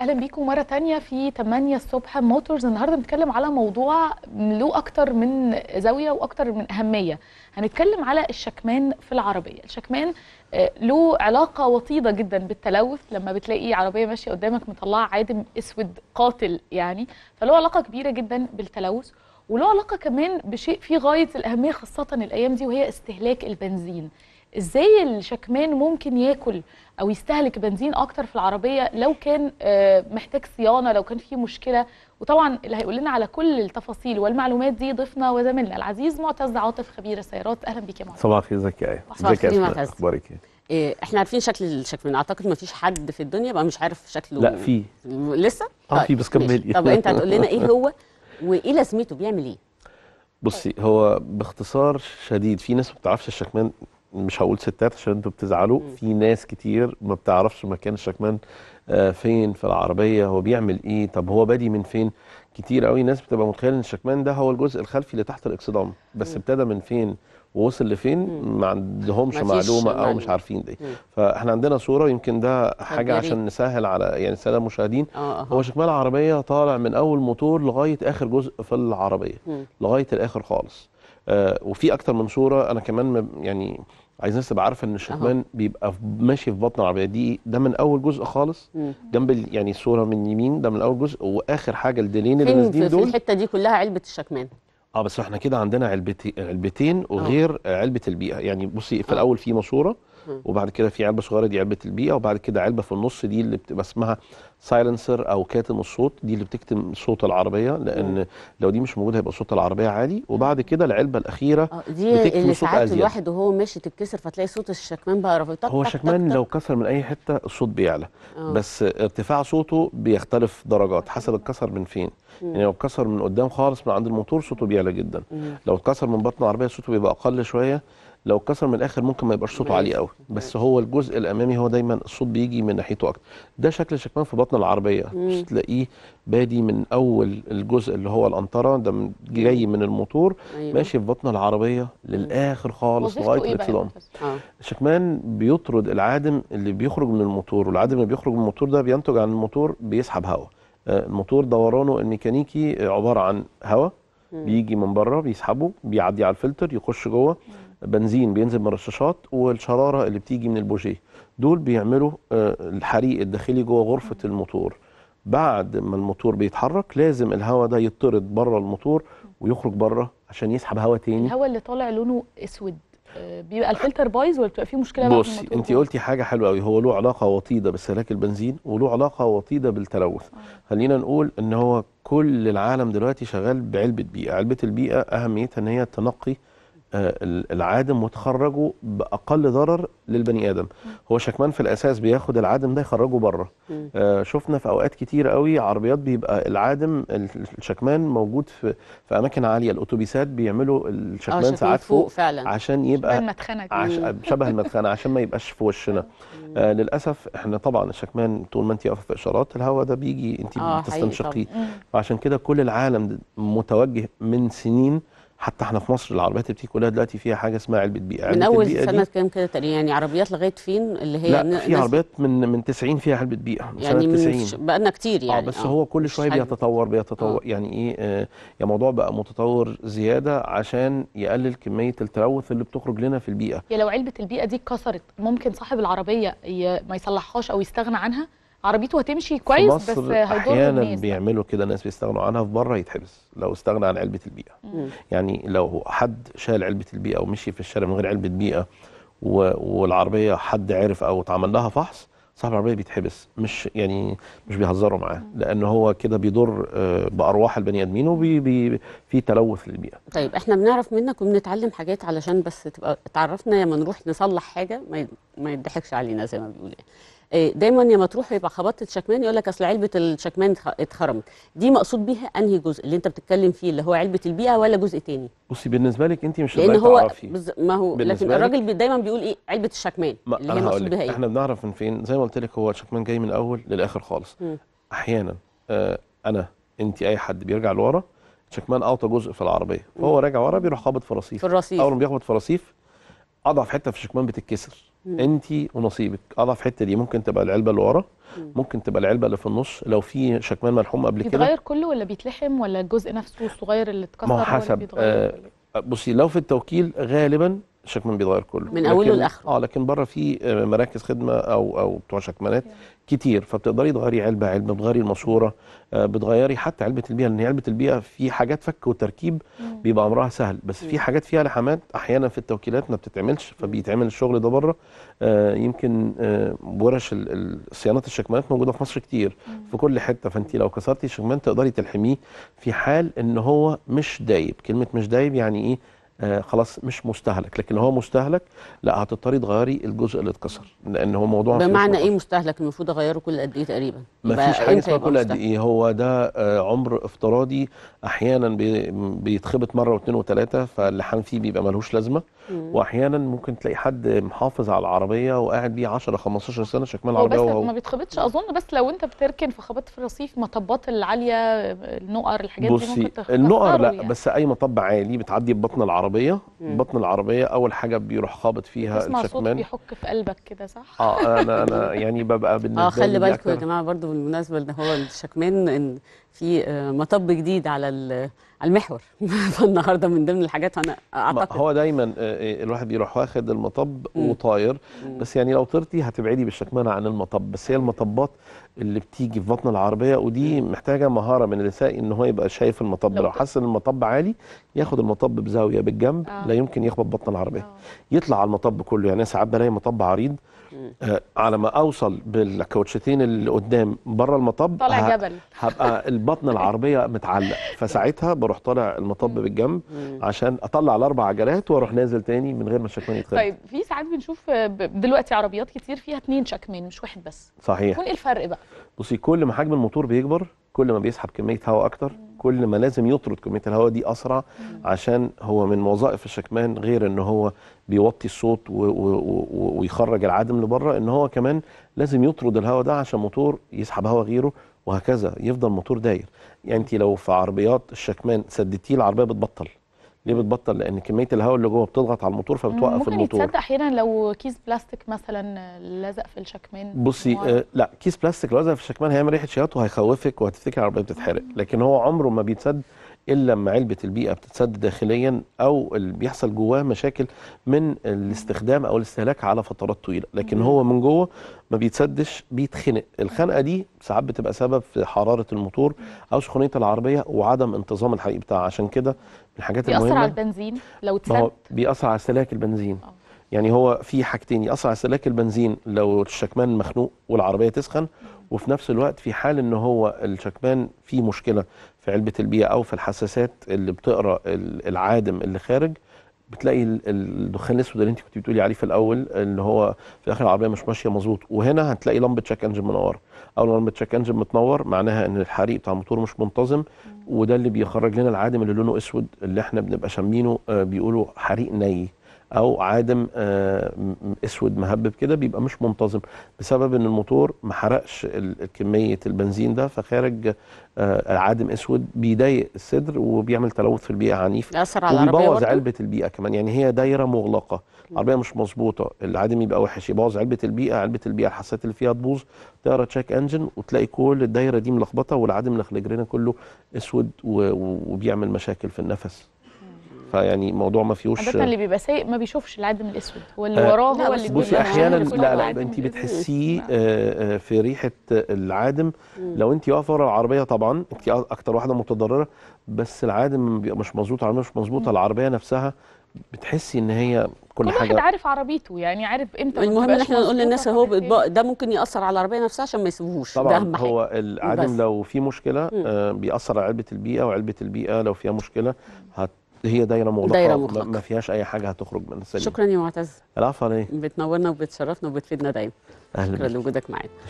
اهلا بيكم مره تانية في 8 الصبح موتورز النهارده بنتكلم على موضوع له اكتر من زاويه واكتر من اهميه هنتكلم على الشكمان في العربيه الشكمان آه، له علاقه وطيده جدا بالتلوث لما بتلاقي عربيه ماشيه قدامك مطلعه عادم اسود قاتل يعني فله علاقه كبيره جدا بالتلوث وله علاقه كمان بشيء في غايه الاهميه خاصه الايام دي وهي استهلاك البنزين ازاي الشكمان ممكن ياكل او يستهلك بنزين اكتر في العربيه لو كان آه، محتاج صيانه لو كان في مشكله وطبعا اللي هيقول لنا على كل التفاصيل والمعلومات دي ضيفنا وزميلنا العزيز معتز عاطف خبير السيارات اهلا بيك يا معتز صباح الخير ازيك يا آية؟ ازيك يا اخبارك إيه؟, ايه احنا عارفين شكل الشكمان اعتقد ما فيش حد في الدنيا بقى مش عارف شكله لا في لسه اه طيب. في بس كمل طب انت هتقول لنا ايه هو وايه لازمته بيعمل ايه بصي هو باختصار شديد في ناس ما بتعرفش الشكمان مش هقول ستات عشان انتوا بتزعلوا في ناس كتير ما بتعرفش مكان الشكمان آه، فين في العربيه هو بيعمل ايه طب هو بادي من فين كتير قوي ناس بتبقى متخيله ان الشكمان ده هو الجزء الخلفي اللي تحت الاكسدام بس ابتدى من فين ووصل لفين ما عندهمش معلومه او مش عارفين دي فاحنا عندنا صوره يمكن ده حاجه عشان نسهل على يعني الساده المشاهدين آه، آه، هو شكمان العربيه طالع من اول موتور لغايه اخر جزء في العربيه لغايه الاخر خالص آه، وفي اكتر من صوره انا كمان يعني عايز الناس تبقى عارفه ان الشكمان أه. بيبقى ماشي في بطن العربيه دي ده من اول جزء خالص جنب يعني الصوره من يمين ده من اول جزء واخر حاجه الديلين اللي نازلين دول في الحته دي كلها علبه الشكمان اه بس احنا كده عندنا علبتين علبتين أه. وغير علبه البيئه يعني بصي في أه. الاول في ماسوره وبعد كده في علبه صغيره دي علبه البيئه وبعد كده علبه في النص دي اللي بتبقى اسمها سايلنسر او كاتم الصوت دي اللي بتكتم صوت العربيه لان مم. لو دي مش موجوده هيبقى صوت العربيه عالي وبعد كده العلبه الاخيره آه، دي اللي ساعات الواحد وهو ماشي تتكسر فتلاقي صوت الشكمان بقى رفيطات هو الشكمان لو كسر من اي حته الصوت بيعلى أوه. بس ارتفاع صوته بيختلف درجات حسب اتكسر من فين مم. يعني لو اتكسر من قدام خالص من عند الموتور صوته بيعلى جدا مم. لو اتكسر من بطن العربيه صوته بيبقى اقل شويه لو اتكسر من الاخر ممكن ما يبقاش صوته عالي قوي بس هو الجزء الامامي هو دايما الصوت بيجي من ناحيته اكتر ده شكل شكمان في بطن العربيه تلاقيه بادي من اول الجزء اللي هو الانطره ده جاي من الموتور أيوة. ماشي في بطن العربيه للاخر خالص لغايه إيه الاتصال آه. شكمان بيطرد العادم اللي بيخرج من الموتور والعادم اللي بيخرج من الموتور ده بينتج عن الموتور بيسحب هواء آه، الموتور دورانه الميكانيكي عباره عن هواء بيجي من بره بيسحبه بيعدي على الفلتر يخش جوه بنزين بينزل من الرشاشات والشراره اللي بتيجي من البوجيه دول بيعملوا آه، الحريق الداخلي جوه غرفه الموتور بعد ما الموتور بيتحرك لازم الهواء ده يطرد بره الموتور ويخرج بره عشان يسحب هواء تاني الهواء اللي طالع لونه اسود آه، بيبقى الفلتر بايظ ولا بتبقى فيه مشكله بصي انت قلتي حاجه حلوه قوي هو له علاقه وطيده بسلاك البنزين وله علاقه وطيده بالتلوث آه. خلينا نقول ان هو كل العالم دلوقتي شغال بعلبه بيئه علبه البيئه اهميتها ان هي تنقي آه، العادم وتخرجه باقل ضرر للبني ادم هو شكمان في الاساس بياخد العادم ده يخرجه بره آه، شفنا في اوقات كتير قوي عربيات بيبقى العادم الشكمان موجود في في اماكن عاليه الاتوبيسات بيعملوا الشكمان ساعات فوق, فوق فعلا عشان يبقى شبه المدخنه عش... شبه المدخنه عشان ما يبقاش في وشنا آه للاسف احنا طبعا الشكمان طول ما انت واقفه في اشارات الهواء ده بيجي انت آه، بتستنشقيه فعشان كده كل العالم متوجه من سنين حتى احنا في مصر العربيات اللي بتيجي كلها دلوقتي فيها حاجه اسمها علبه بيئه علبة من اول سنه كام كده تقريبا يعني عربيات لغايه فين اللي هي لا في عربيات من من 90 فيها علبه بيئه من يعني سنه 90 يعني بقالنا كتير آه، يعني اه بس هو كل شويه بيتطور بيتطور آه. يعني ايه آه يا موضوع بقى متطور زياده عشان يقلل كميه التلوث اللي بتخرج لنا في البيئه هي لو علبه البيئه دي اتكسرت ممكن صاحب العربيه ما يصلحهاش او يستغنى عنها عربيته هتمشي كويس بس هيضر الناس بيعملوا كده ناس بيستغنوا عنها في بره يتحبس لو استغنى عن علبه البيئه مم. يعني لو حد شال علبه البيئه ومشي في الشارع من غير علبه بيئه والعربيه حد عرف او اتعمل لها فحص صاحب العربيه بيتحبس مش يعني مش بيهزروا معاه لان هو كده بيضر آه، بارواح البني ادمين وفي تلوث للبيئه. طيب احنا بنعرف منك وبنتعلم حاجات علشان بس تبقى تعرفنا لما نروح نصلح حاجه ما يضحكش علينا زي ما بيقولوا آه، دايما يا مطروح يبقى خبطت الشكمان يقول لك اصل علبه الشكمان اتخرمت دي مقصود بيها انهي جزء اللي انت بتتكلم فيه اللي هو علبه البيئه ولا جزء تاني بصي بالنسبه لك انت مش لان هو تعرفي. بز... ما هو لكن الراجل بي دايما بيقول ايه علبه الشكمان اللي هي مقصود بيها ايه احنا بنعرف من فين زي ما قلت لك هو الشكمان جاي من الاول للاخر خالص م. احيانا آه انا انت اي حد بيرجع لورا الشكمان اوطى جزء في العربيه فهو راجع ورا بيروح خابط في الرصيف في الرصيف اول ما بيخبط في الرصيف اضعف حته في الشكمان بتتكسر انت ونصيبك اضعف آه، الحته دي ممكن تبقى العلبه اللي ورا ممكن تبقى العلبه اللي في النص لو في شكمان ملحوم قبل كده بيتغير كله ولا بيتلحم ولا الجزء نفسه الصغير اللي اتكسر ولا بيتغير آه بصي لو في التوكيل غالبا الشكمان بيتغير كله من اوله لاخره اه لكن بره في آه، مراكز خدمه او او بتوع شكمانات كتير فبتقدري تغيري علبه علبه بتغيري الماسوره آه، بتغيري حتى علبه البيئه لان علبه البيئه في حاجات فك وتركيب بيبقى امرها سهل بس في حاجات فيها لحمات احيانا في التوكيلات ما بتتعملش فبيتعمل الشغل ده بره آه، يمكن ورش صيانات الشكمانات موجوده في مصر كتير في كل حته فانت لو كسرتي الشكمان تقدري تلحميه في حال ان هو مش دايب كلمه مش دايب يعني ايه آه، خلاص مش مستهلك لكن هو مستهلك لا هتضطري تغيري الجزء اللي اتكسر لان هو موضوع بمعنى ايه مستهلك المفروض اغيره كل قد ايه تقريبا ما فيش حاجه اسمها كل قد ايه هو ده آه، عمر افتراضي احيانا بيتخبط مره واثنين وثلاثه فاللحام فيه بيبقى ملهوش لازمه واحيانا ممكن تلاقي حد محافظ على العربيه وقاعد بيه 10 15 سنه شكمان العربيه هو بس وهو... ما بيتخبطش اظن بس لو انت بتركن فخبطت في الرصيف مطبات العاليه النقر الحاجات دي ممكن تخبط النقر لا يعني. بس اي مطب عالي بتعدي ببطن العربيه بطن العربيه اول حاجه بيروح خابط فيها الشكمان صوت بيحك في قلبك كده صح اه انا انا يعني ببقى بالنسبه اه خلي بالكم يا جماعه برضو بالمناسبه ان هو الشكمان ان في آه، مطب جديد على على المحور فالنهارده من ضمن الحاجات انا اعتقد هو دايما آه، آه، الواحد بيروح واخد المطب وطاير بس يعني لو طرتي هتبعدي بالشكمان عن المطب بس هي المطبات اللي بتيجي في بطن العربيه ودي محتاجه مهاره من السائق ان هو يبقى شايف المطب لو حس ان المطب عالي ياخد المطب بزاويه بالجنب آه. لا يمكن يخبط بطن العربيه آه. يطلع على المطب كله يعني ساعات بلاقي مطب عريض آه على ما اوصل بالكوتشتين اللي قدام بره المطب طالع جبل هبقى البطن العربيه متعلق فساعتها بروح طالع المطب بالجنب عشان اطلع الاربع عجلات واروح نازل تاني من غير ما الشكمان يتخلق طيب في ساعات بنشوف آه، دلوقتي عربيات كتير فيها اتنين شكمان مش واحد بس صحيح يكون ايه الفرق بقى بصي كل ما حجم الموتور بيكبر كل ما بيسحب كميه هواء اكتر كل ما لازم يطرد كميه الهواء دي اسرع عشان هو من وظائف الشكمان غير ان هو بيوطي الصوت ويخرج العدم لبره ان هو كمان لازم يطرد الهواء ده عشان موتور يسحب هواء غيره وهكذا يفضل موتور داير يعني انت لو في عربيات الشكمان سددتيه العربيه بتبطل ليه بتبطل لان كميه الهواء اللي جوه بتضغط على الموتور فبتوقف ممكن الموتور ممكن يتصدق احيانا لو كيس بلاستيك مثلا لزق في الشكمان بصي آه لا كيس بلاستيك لو لزق في الشكمان هيعمل ريحه شياط وهيخوفك وهتفتكر العربيه بتتحرق لكن هو عمره ما بيتسد الا لما علبه البيئه بتتسد داخليا او بيحصل جواه مشاكل من الاستخدام او الاستهلاك على فترات طويله لكن هو من جوه ما بيتسدش بيتخنق الخنقه دي ساعات بتبقى سبب في حراره الموتور او سخونيه العربيه وعدم انتظام الحريق بتاعها عشان كده من الحاجات المهمه بيأثر على البنزين لو اتسد بيأثر على استهلاك البنزين أوه. يعني هو في حاجتين يقصر على استهلاك البنزين لو الشكمان مخنوق والعربيه تسخن وفي نفس الوقت في حال ان هو الشكمان فيه مشكله في علبه البيئه او في الحساسات اللي بتقرا العادم اللي خارج بتلاقي الدخان الاسود اللي انت كنت بتقولي عليه في الاول اللي هو في اخر العربيه مش ماشيه مظبوط وهنا هتلاقي لمبه تشيك انجن منوره او لمبه تشيك انجن متنور معناها ان الحريق بتاع الموتور مش منتظم وده اللي بيخرج لنا العادم اللي لونه اسود اللي احنا بنبقى شامينه آه، بيقولوا حريق ني او عادم آه، اسود مهبب كده بيبقى مش منتظم بسبب ان الموتور ما حرقش كميه البنزين ده فخارج آه، عادم اسود بيضايق الصدر وبيعمل تلوث في البيئه عنيف على العربيه وبيبوظ علبه البيئه كمان يعني هي دايره مغلقه العربيه مش مظبوطه العادم يبقى وحش يبوظ علبه البيئه علبه البيئه الحساسات اللي فيها تبوظ تقرا تشيك انجن وتلاقي كل الدايره دي ملخبطه والعادم اللي كله اسود وبيعمل مشاكل في النفس فيعني الموضوع ما فيهوش عاده اللي بيبقى سايق ما بيشوفش العدم الاسود هو اللي آه، وراه هو اللي بصي احيانا لا لا, لا انت بتحسيه آه، في ريحه العادم لو انت واقفه ورا العربيه طبعا انت اكتر واحده متضرره بس العادم بيبقى مش مظبوط العربيه مش مظبوطه العربيه نفسها بتحسي ان هي كل, كل حاجه كل واحد عارف عربيته يعني عارف امتى المهم ان احنا نقول للناس اهو ده ممكن ياثر على العربيه نفسها عشان ما يسيبوهوش طبعا ده أهم حاجة. هو العدم لو في مشكله آه بيأثر على علبه البيئه وعلبه البيئه لو فيها مشكله هت هي دايره مغلقه دايره مغلقه ما فيهاش اي حاجه هتخرج من السليم شكرا يا معتز العفو عليك بتنورنا وبتشرفنا وبتفيدنا دايما اهلا شكرا لوجودك معانا